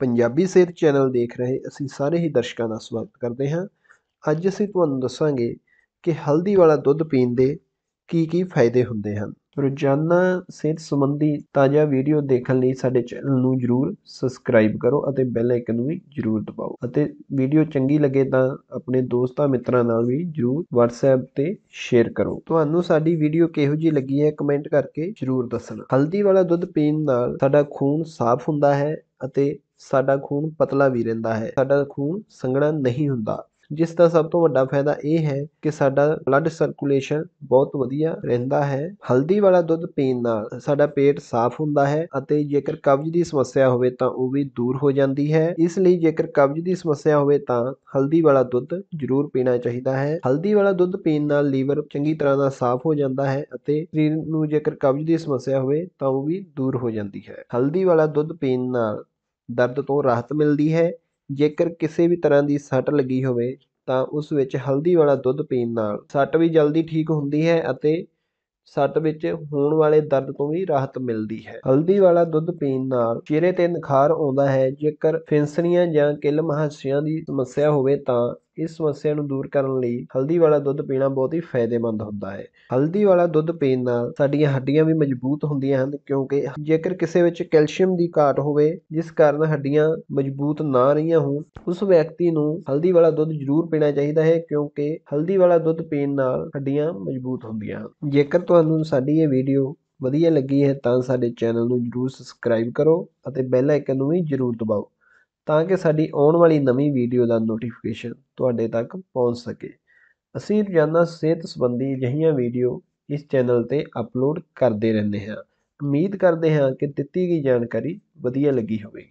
ਪੰਜਾਬੀ ਸਿਹਤ ਚੈਨਲ ਦੇਖ ਰਹੇ ਅਸੀਂ ਸਾਰੇ ਹੀ ਦਰਸ਼ਕਾਂ ਦਾ ਸਵਾਗਤ ਕਰਦੇ ਹਾਂ ਅੱਜ ਅਸੀਂ ਤੁਹਾਨੂੰ ਦੱਸਾਂਗੇ ਕਿ ਹਲਦੀ ਵਾਲਾ ਦੁੱਧ ਪੀਣ ਦੇ ਕੀ ਕੀ ਫਾਇਦੇ ਹੁੰਦੇ ਹਨ ਰੋਜ਼ਾਨਾ ਸਿਹਤ ਸੰਬੰਧੀ ਤਾਜ਼ਾ ਵੀਡੀਓ ਦੇਖਣ ਲਈ ਸਾਡੇ ਚੈਨਲ ਨੂੰ ਜਰੂਰ ਸਬਸਕ੍ਰਾਈਬ ਕਰੋ ਅਤੇ ਬੈਲ ਆਈਕਨ ਨੂੰ ਵੀ ਜਰੂਰ ਦਬਾਓ ਅਤੇ ਵੀਡੀਓ ਚੰਗੀ ਲੱਗੇ ਤਾਂ ਆਪਣੇ ਦੋਸਤਾਂ ਮਿੱਤਰਾਂ ਨਾਲ ਵੀ ਜਰੂਰ WhatsApp ਤੇ ਸ਼ੇਅਰ ਕਰੋ ਤੁਹਾਨੂੰ ਸਾਡੀ ਵੀਡੀਓ ਕਿਹੋ ਜਿਹੀ ਲੱਗੀ ਹੈ ਕਮੈਂਟ ਕਰਕੇ ਜਰੂਰ ਦੱਸਣਾ ਹਲਦੀ ਵਾਲਾ ਦੁੱਧ ਪੀਣ ਨਾਲ ਸਾਡਾ ਖੂਨ ਸਾਫ਼ ਹੁੰਦਾ ਹੈ ਅਤੇ ਸਾਡਾ ਖੂਨ ਪਤਲਾ ਵੀ ਰਹਿੰਦਾ ਹੈ ਸਾਡਾ ਖੂਨ ਸੰਘਣਾ ਨਹੀਂ ਹੁੰਦਾ ਜਿਸ ਦਾ ਸਭ ਤੋਂ ਵੱਡਾ ਫਾਇਦਾ ਇਹ ਹੈ ਕਿ ਸਾਡਾ ਬਲੱਡ ਸਰਕੂਲੇਸ਼ਨ ਬਹੁਤ ਵਧੀਆ ਰਹਿੰਦਾ ਹੈ ਹਲਦੀ ਵਾਲਾ ਦੁੱਧ ਪੀਣ ਨਾਲ ਸਾਡਾ ਪੇਟ ਸਾਫ਼ ਹੁੰਦਾ ਹੈ ਅਤੇ ਜੇਕਰ ਕਬਜ਼ ਦੀ ਸਮੱਸਿਆ ਹੋਵੇ ਤਾਂ ਉਹ ਵੀ ਦੂਰ ਹੋ ਜਾਂਦੀ ਹੈ ਇਸ ਲਈ ਜੇਕਰ ਕਬਜ਼ ਦੀ ਸਮੱਸਿਆ ਹੋਵੇ ਤਾਂ ਹਲਦੀ ਵਾਲਾ ਦੁੱਧ ਜ਼ਰੂਰ ਪੀਣਾ ਚਾਹੀਦਾ ਹੈ ਹਲਦੀ ਵਾਲਾ ਦੁੱਧ ਪੀਣ ਨਾਲ ਲੀਵਰ ਚੰਗੀ ਤਰ੍ਹਾਂ ਨਾਲ ਸਾਫ਼ ਹੋ ਜਾਂਦਾ ਹੈ ਅਤੇ ਸਰੀਰ ਨੂੰ ਜੇਕਰ ਕਬਜ਼ ਦੀ ਸਮੱਸਿਆ ਹੋਵੇ ਤਾਂ ਉਹ ਵੀ ਦੂਰ ਹੋ ਜਾਂਦੀ ਹੈ ਹਲਦੀ ਵਾਲਾ ਦੁੱਧ ਪੀਣ ਨਾਲ ਦਰਦ ਤੋਂ ਰਾਹਤ ਮਿਲਦੀ ਹੈ ਜੇਕਰ ਕਿਸੇ ਵੀ ਤਰ੍ਹਾਂ ਦੀ ਸੱਟ ਲੱਗੀ ਹੋਵੇ ਤਾਂ ਉਸ ਵਿੱਚ ਹਲਦੀ ਵਾਲਾ ਦੁੱਧ ਪੀਣ ਨਾਲ ਸੱਟ ਵੀ ਜਲਦੀ ਠੀਕ ਹੁੰਦੀ ਹੈ ਅਤੇ ਸੱਟ ਵਿੱਚ ਹੋਣ ਵਾਲੇ ਦਰਦ ਤੋਂ ਵੀ ਰਾਹਤ ਮਿਲਦੀ ਹੈ ਹਲਦੀ ਵਾਲਾ ਦੁੱਧ ਪੀਣ ਨਾਲ ਚਿਹਰੇ ਤੇ ਨਿਖਾਰ ਆਉਂਦਾ ਹੈ ਜੇਕਰ ਫਿੰਸਣੀਆਂ ਜਾਂ ਕਿਲ ਮਹਾਸ਼ਿਆਂ ਦੀ ਸਮੱਸਿਆ ਹੋਵੇ ਤਾਂ ਇਸ ਸਮੱਸਿਆ ਨੂੰ ਦੂਰ ਕਰਨ ਲਈ ਹਲਦੀ ਵਾਲਾ ਦੁੱਧ ਪੀਣਾ ਬਹੁਤ ਹੀ ਫਾਇਦੇਮੰਦ ਹੁੰਦਾ ਹੈ ਹਲਦੀ ਵਾਲਾ ਦੁੱਧ ਪੀਣ ਨਾਲ ਸਾਡੀਆਂ ਹੱਡੀਆਂ ਵੀ ਮਜ਼ਬੂਤ ਹੁੰਦੀਆਂ ਹਨ ਕਿਉਂਕਿ ਜੇਕਰ ਕਿਸੇ ਵਿੱਚ ਕੈਲਸ਼ੀਅਮ ਦੀ ਘਾਟ ਹੋਵੇ ਜਿਸ ਕਾਰਨ ਹੱਡੀਆਂ ਮਜ਼ਬੂਤ ਨਾ ਰਹੀਆਂ ਹੋਣ ਉਸ ਵਿਅਕਤੀ ਨੂੰ ਹਲਦੀ ਵਾਲਾ ਦੁੱਧ ਜ਼ਰੂਰ ਪੀਣਾ ਚਾਹੀਦਾ ਹੈ ਕਿਉਂਕਿ ਹਲਦੀ ਵਾਲਾ ਦੁੱਧ ਪੀਣ ਨਾਲ ਹੱਡੀਆਂ ਮਜ਼ਬੂਤ ਹੁੰਦੀਆਂ ਹਨ ਜੇਕਰ ਤੁਹਾਨੂੰ ਸਾਡੀ ਇਹ ਵੀਡੀਓ ਵਧੀਆ ਲੱਗੀ ਹੈ ਤਾਂ ਸਾਡੇ ਚੈਨਲ ਨੂੰ ਜਰੂਰ ਸਬਸਕ੍ਰਾਈਬ ਕਰੋ ਅਤੇ ਬੈਲ ਆਈਕਨ ਨੂੰ ਵੀ ਜਰੂਰ ਦਬਾਓ ਤਾਂ ਕਿ ਸਾਡੀ ਆਉਣ ਵਾਲੀ ਨਵੀਂ ਵੀਡੀਓ ਦਾ ਨੋਟੀਫਿਕੇਸ਼ਨ ਤੁਹਾਡੇ ਤੱਕ ਪਹੁੰਚ ਸਕੇ ਅਸੀਂ ਰੋਜ਼ਾਨਾ ਸਿਹਤ ਸੰਬੰਧੀ ਅਜਿਹੀਆਂ ਵੀਡੀਓ ਇਸ ਚੈਨਲ ਤੇ ਅਪਲੋਡ ਕਰਦੇ ਰਹਿੰਦੇ ਹਾਂ ਉਮੀਦ ਕਰਦੇ ਹਾਂ ਕਿ ਦਿੱਤੀ ਗਈ ਜਾਣਕਾਰੀ ਵਧੀਆ ਲੱਗੀ ਹੋਵੇਗੀ